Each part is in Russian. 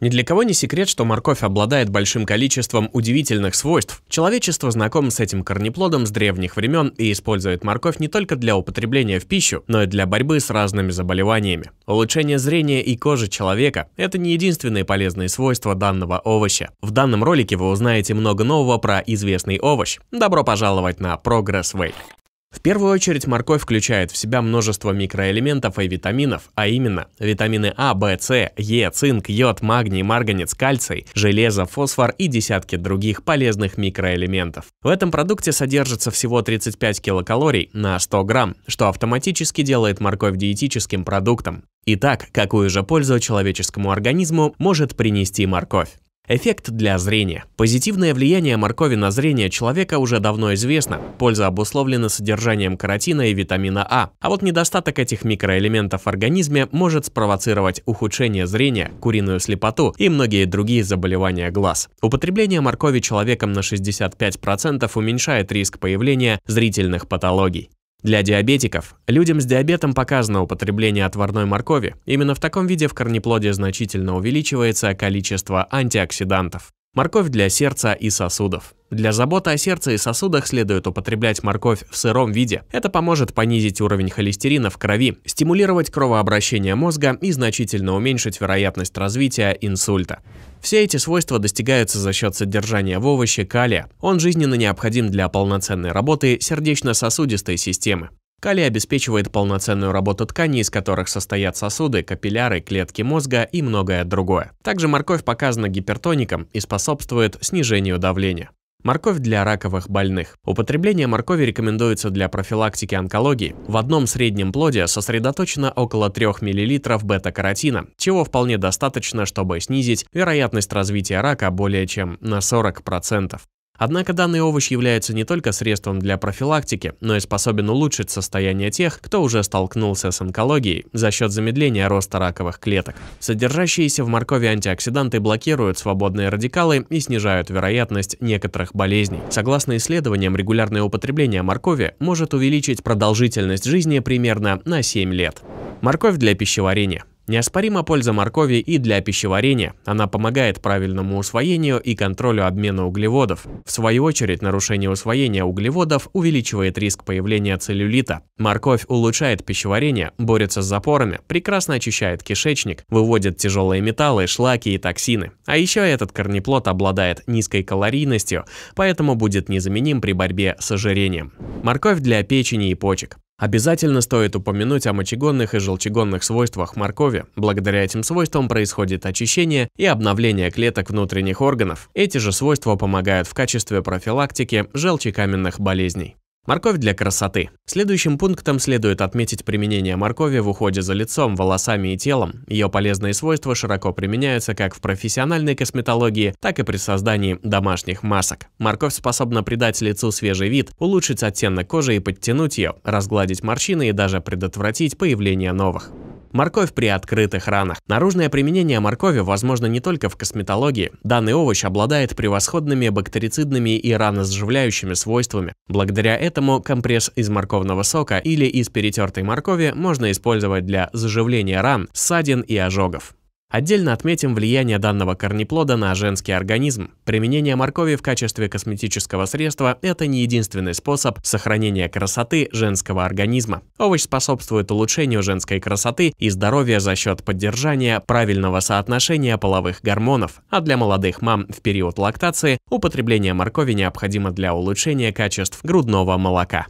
Ни для кого не секрет, что морковь обладает большим количеством удивительных свойств. Человечество знакомо с этим корнеплодом с древних времен и использует морковь не только для употребления в пищу, но и для борьбы с разными заболеваниями. Улучшение зрения и кожи человека – это не единственные полезные свойства данного овоща. В данном ролике вы узнаете много нового про известный овощ. Добро пожаловать на Progress Way. В первую очередь морковь включает в себя множество микроэлементов и витаминов, а именно витамины А, В, С, Е, цинк, йод, магний, марганец, кальций, железо, фосфор и десятки других полезных микроэлементов. В этом продукте содержится всего 35 килокалорий на 100 грамм, что автоматически делает морковь диетическим продуктом. Итак, какую же пользу человеческому организму может принести морковь? Эффект для зрения. Позитивное влияние моркови на зрение человека уже давно известно. Польза обусловлена содержанием каротина и витамина А. А вот недостаток этих микроэлементов в организме может спровоцировать ухудшение зрения, куриную слепоту и многие другие заболевания глаз. Употребление моркови человеком на 65% уменьшает риск появления зрительных патологий. Для диабетиков, людям с диабетом показано употребление отварной моркови. Именно в таком виде в корнеплоде значительно увеличивается количество антиоксидантов. Морковь для сердца и сосудов. Для заботы о сердце и сосудах следует употреблять морковь в сыром виде. Это поможет понизить уровень холестерина в крови, стимулировать кровообращение мозга и значительно уменьшить вероятность развития инсульта. Все эти свойства достигаются за счет содержания в овоще калия. Он жизненно необходим для полноценной работы сердечно-сосудистой системы. Калий обеспечивает полноценную работу тканей, из которых состоят сосуды, капилляры, клетки мозга и многое другое. Также морковь показана гипертоником и способствует снижению давления. Морковь для раковых больных. Употребление моркови рекомендуется для профилактики онкологии. В одном среднем плоде сосредоточено около 3 мл бета-каротина, чего вполне достаточно, чтобы снизить вероятность развития рака более чем на 40%. Однако данный овощ является не только средством для профилактики, но и способен улучшить состояние тех, кто уже столкнулся с онкологией за счет замедления роста раковых клеток. Содержащиеся в моркови антиоксиданты блокируют свободные радикалы и снижают вероятность некоторых болезней. Согласно исследованиям, регулярное употребление моркови может увеличить продолжительность жизни примерно на 7 лет. Морковь для пищеварения. Неоспорима польза моркови и для пищеварения. Она помогает правильному усвоению и контролю обмена углеводов. В свою очередь, нарушение усвоения углеводов увеличивает риск появления целлюлита. Морковь улучшает пищеварение, борется с запорами, прекрасно очищает кишечник, выводит тяжелые металлы, шлаки и токсины. А еще этот корнеплод обладает низкой калорийностью, поэтому будет незаменим при борьбе с ожирением. Морковь для печени и почек. Обязательно стоит упомянуть о мочегонных и желчегонных свойствах моркови. Благодаря этим свойствам происходит очищение и обновление клеток внутренних органов. Эти же свойства помогают в качестве профилактики желчекаменных болезней. Морковь для красоты. Следующим пунктом следует отметить применение моркови в уходе за лицом, волосами и телом. Ее полезные свойства широко применяются как в профессиональной косметологии, так и при создании домашних масок. Морковь способна придать лицу свежий вид, улучшить оттенок кожи и подтянуть ее, разгладить морщины и даже предотвратить появление новых. Морковь при открытых ранах. Наружное применение моркови возможно не только в косметологии. Данный овощ обладает превосходными бактерицидными и ранозаживляющими свойствами. Благодаря этому компресс из морковного сока или из перетертой моркови можно использовать для заживления ран, ссадин и ожогов. Отдельно отметим влияние данного корнеплода на женский организм. Применение моркови в качестве косметического средства – это не единственный способ сохранения красоты женского организма. Овощ способствует улучшению женской красоты и здоровья за счет поддержания правильного соотношения половых гормонов. А для молодых мам в период лактации употребление моркови необходимо для улучшения качеств грудного молока.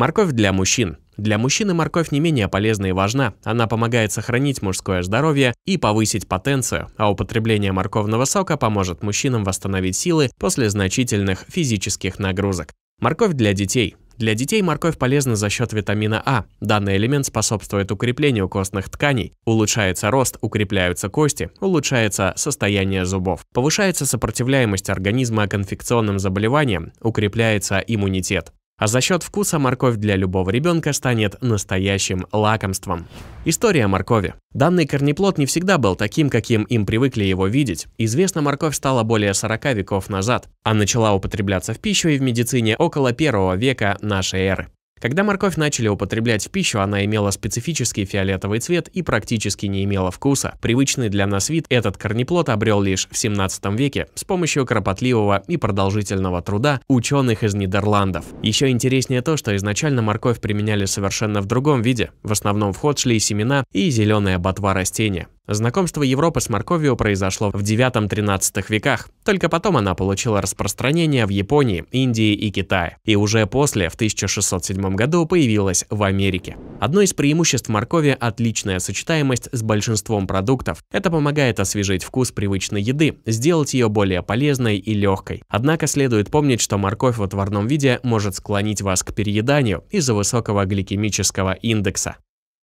Морковь для мужчин. Для мужчины морковь не менее полезна и важна. Она помогает сохранить мужское здоровье и повысить потенцию, а употребление морковного сока поможет мужчинам восстановить силы после значительных физических нагрузок. Морковь для детей. Для детей морковь полезна за счет витамина А. Данный элемент способствует укреплению костных тканей, улучшается рост, укрепляются кости, улучшается состояние зубов, повышается сопротивляемость организма к инфекционным заболеваниям, укрепляется иммунитет. А за счет вкуса морковь для любого ребенка станет настоящим лакомством. История моркови. Данный корнеплод не всегда был таким, каким им привыкли его видеть. Известно, морковь стала более 40 веков назад, а начала употребляться в пищу и в медицине около первого века нашей эры. Когда морковь начали употреблять в пищу, она имела специфический фиолетовый цвет и практически не имела вкуса. Привычный для нас вид этот корнеплод обрел лишь в 17 веке с помощью кропотливого и продолжительного труда ученых из Нидерландов. Еще интереснее то, что изначально морковь применяли совершенно в другом виде. В основном в ход шли семена и зеленая ботва растения. Знакомство Европы с морковью произошло в 9-13 веках, только потом она получила распространение в Японии, Индии и Китае, и уже после, в 1607 году, появилась в Америке. Одно из преимуществ моркови – отличная сочетаемость с большинством продуктов. Это помогает освежить вкус привычной еды, сделать ее более полезной и легкой. Однако следует помнить, что морковь в отварном виде может склонить вас к перееданию из-за высокого гликемического индекса.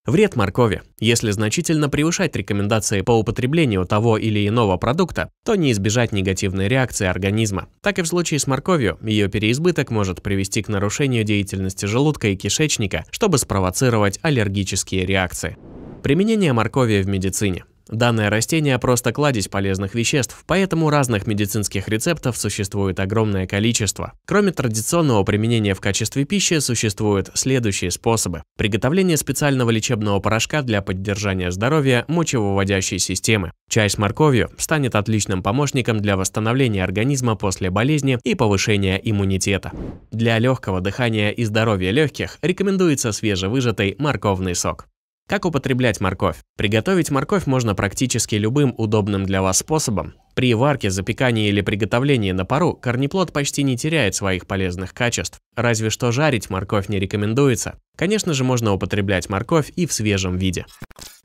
Вред моркови. Если значительно превышать рекомендации по употреблению того или иного продукта, то не избежать негативной реакции организма. Так и в случае с морковью, ее переизбыток может привести к нарушению деятельности желудка и кишечника, чтобы спровоцировать аллергические реакции. Применение моркови в медицине. Данное растение просто кладезь полезных веществ, поэтому разных медицинских рецептов существует огромное количество. Кроме традиционного применения в качестве пищи, существуют следующие способы. Приготовление специального лечебного порошка для поддержания здоровья мочевыводящей системы. Чай с морковью станет отличным помощником для восстановления организма после болезни и повышения иммунитета. Для легкого дыхания и здоровья легких рекомендуется свежевыжатый морковный сок. Как употреблять морковь? Приготовить морковь можно практически любым удобным для вас способом. При варке, запекании или приготовлении на пару корнеплод почти не теряет своих полезных качеств, разве что жарить морковь не рекомендуется. Конечно же, можно употреблять морковь и в свежем виде.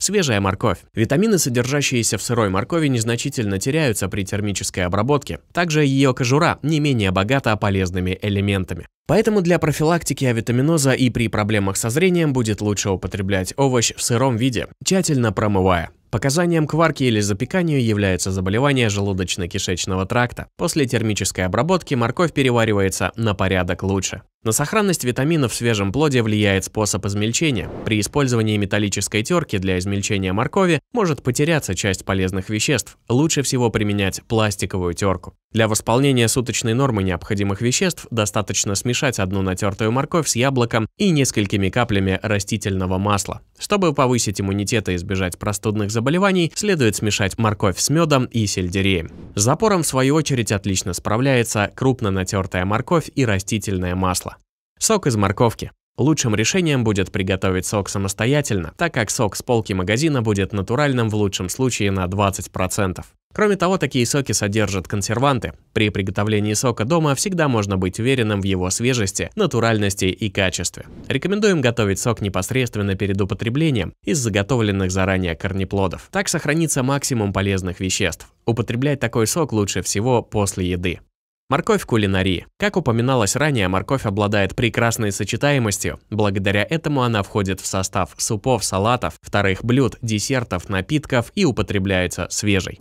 Свежая морковь. Витамины, содержащиеся в сырой моркови, незначительно теряются при термической обработке. Также ее кожура не менее богата полезными элементами. Поэтому для профилактики авитаминоза и при проблемах со зрением будет лучше употреблять овощ в сыром виде, тщательно промывая. Показанием к варке или запеканию является заболевание желудочно-кишечного тракта. После термической обработки морковь переваривается на порядок лучше. На сохранность витаминов в свежем плоде влияет способ измельчения. При использовании металлической терки для измельчения моркови может потеряться часть полезных веществ. Лучше всего применять пластиковую терку. Для восполнения суточной нормы необходимых веществ достаточно смешать одну натертую морковь с яблоком и несколькими каплями растительного масла. Чтобы повысить иммунитет и избежать простудных заболеваний, следует смешать морковь с медом и сельдереем. С запором, в свою очередь, отлично справляется крупно натертая морковь и растительное масло. Сок из морковки. Лучшим решением будет приготовить сок самостоятельно, так как сок с полки магазина будет натуральным в лучшем случае на 20%. Кроме того, такие соки содержат консерванты. При приготовлении сока дома всегда можно быть уверенным в его свежести, натуральности и качестве. Рекомендуем готовить сок непосредственно перед употреблением из заготовленных заранее корнеплодов. Так сохранится максимум полезных веществ. Употреблять такой сок лучше всего после еды. Морковь кулинарии. Как упоминалось ранее, морковь обладает прекрасной сочетаемостью. Благодаря этому она входит в состав супов, салатов, вторых блюд, десертов, напитков и употребляется свежей.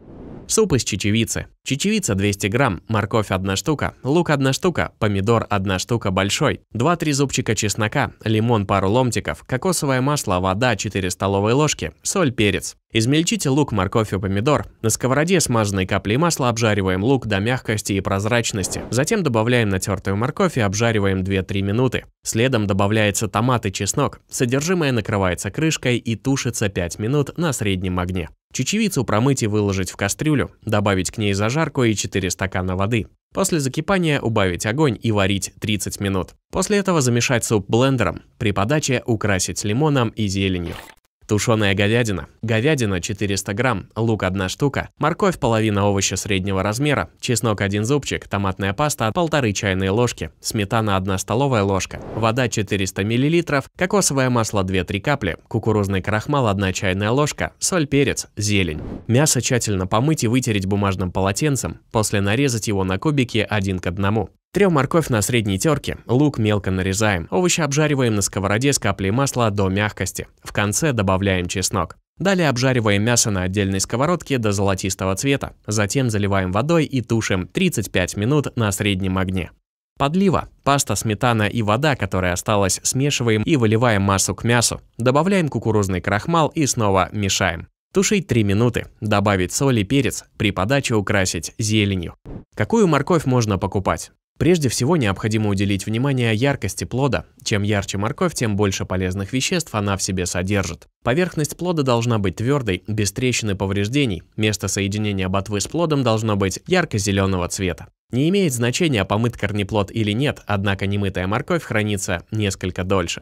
Суп из чечевицы. Чечевица 200 грамм, морковь 1 штука, лук 1 штука, помидор 1 штука большой, 2-3 зубчика чеснока, лимон пару ломтиков, кокосовое масло, вода 4 столовые ложки, соль, перец. Измельчите лук, морковь и помидор. На сковороде смазанной каплей масла обжариваем лук до мягкости и прозрачности. Затем добавляем натертую морковь и обжариваем 2-3 минуты. Следом добавляется томат и чеснок. Содержимое накрывается крышкой и тушится 5 минут на среднем огне. Чечевицу промыть и выложить в кастрюлю, добавить к ней зажарку и 4 стакана воды. После закипания убавить огонь и варить 30 минут. После этого замешать суп блендером, при подаче украсить лимоном и зеленью. Тушеная говядина. Говядина 400 грамм, лук 1 штука, морковь половина овоща среднего размера, чеснок 1 зубчик, томатная паста 1,5 чайные ложки, сметана 1 столовая ложка, вода 400 мл, кокосовое масло 2-3 капли, кукурузный крахмал 1 чайная ложка, соль, перец, зелень. Мясо тщательно помыть и вытереть бумажным полотенцем, после нарезать его на кубики один к одному. Трем морковь на средней терке, лук мелко нарезаем, овощи обжариваем на сковороде с каплей масла до мягкости. В конце добавляем чеснок. Далее обжариваем мясо на отдельной сковородке до золотистого цвета, затем заливаем водой и тушим 35 минут на среднем огне. Подлива. Паста, сметана и вода, которая осталась, смешиваем и выливаем массу к мясу. Добавляем кукурузный крахмал и снова мешаем. Тушить 3 минуты. Добавить соль и перец. При подаче украсить зеленью. Какую морковь можно покупать? Прежде всего необходимо уделить внимание яркости плода. Чем ярче морковь, тем больше полезных веществ она в себе содержит. Поверхность плода должна быть твердой, без трещин и повреждений. Место соединения ботвы с плодом должно быть ярко-зеленого цвета. Не имеет значения, помыт корнеплод или нет, однако немытая морковь хранится несколько дольше.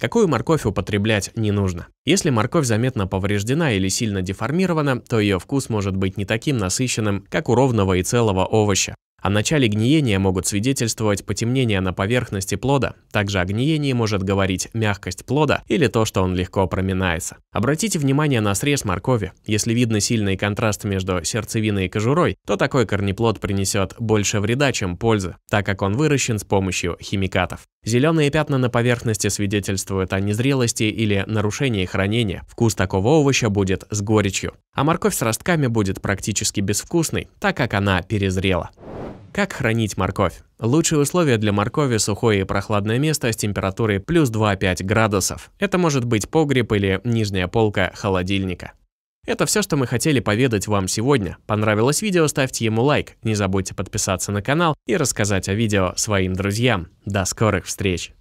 Какую морковь употреблять не нужно? Если морковь заметно повреждена или сильно деформирована, то ее вкус может быть не таким насыщенным, как у ровного и целого овоща. О начале гниения могут свидетельствовать потемнение на поверхности плода. Также о гниении может говорить мягкость плода или то, что он легко проминается. Обратите внимание на срез моркови. Если видно сильный контраст между сердцевиной и кожурой, то такой корнеплод принесет больше вреда, чем пользы, так как он выращен с помощью химикатов. Зеленые пятна на поверхности свидетельствуют о незрелости или нарушении хранения. Вкус такого овоща будет с горечью. А морковь с ростками будет практически безвкусной, так как она перезрела. Как хранить морковь? Лучшие условия для моркови – сухое и прохладное место с температурой плюс 2-5 градусов. Это может быть погреб или нижняя полка холодильника. Это все, что мы хотели поведать вам сегодня. Понравилось видео, ставьте ему лайк. Не забудьте подписаться на канал и рассказать о видео своим друзьям. До скорых встреч!